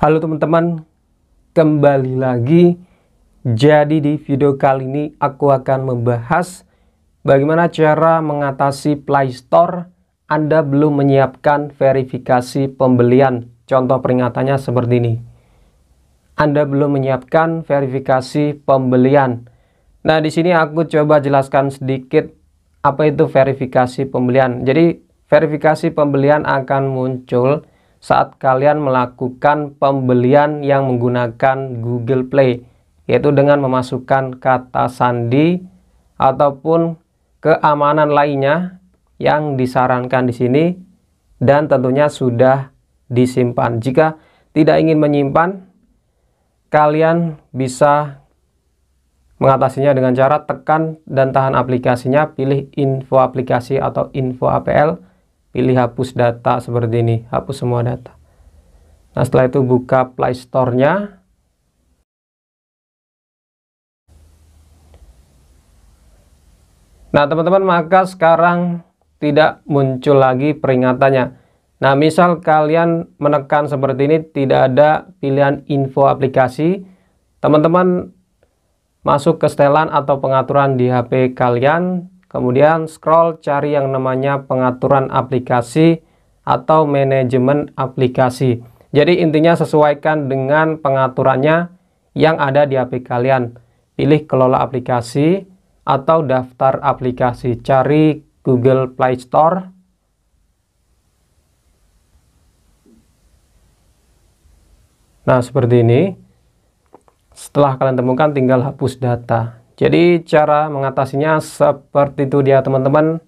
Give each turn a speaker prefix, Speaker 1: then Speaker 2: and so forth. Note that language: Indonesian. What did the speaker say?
Speaker 1: Halo teman-teman, kembali lagi. Jadi di video kali ini aku akan membahas bagaimana cara mengatasi Play Store Anda belum menyiapkan verifikasi pembelian. Contoh peringatannya seperti ini. Anda belum menyiapkan verifikasi pembelian. Nah, di sini aku coba jelaskan sedikit apa itu verifikasi pembelian. Jadi, verifikasi pembelian akan muncul saat kalian melakukan pembelian yang menggunakan Google Play, yaitu dengan memasukkan kata sandi ataupun keamanan lainnya yang disarankan di sini dan tentunya sudah disimpan. Jika tidak ingin menyimpan, kalian bisa mengatasinya dengan cara tekan dan tahan aplikasinya, pilih info aplikasi atau info APL pilih hapus data seperti ini hapus semua data nah setelah itu buka Play Store nya nah teman-teman maka sekarang tidak muncul lagi peringatannya nah misal kalian menekan seperti ini tidak ada pilihan info aplikasi teman-teman masuk ke setelan atau pengaturan di HP kalian Kemudian scroll cari yang namanya pengaturan aplikasi atau manajemen aplikasi. Jadi intinya sesuaikan dengan pengaturannya yang ada di HP kalian. Pilih kelola aplikasi atau daftar aplikasi. Cari Google Play Store.
Speaker 2: Nah, seperti ini.
Speaker 1: Setelah kalian temukan tinggal hapus data. Jadi cara mengatasinya seperti itu dia teman-teman.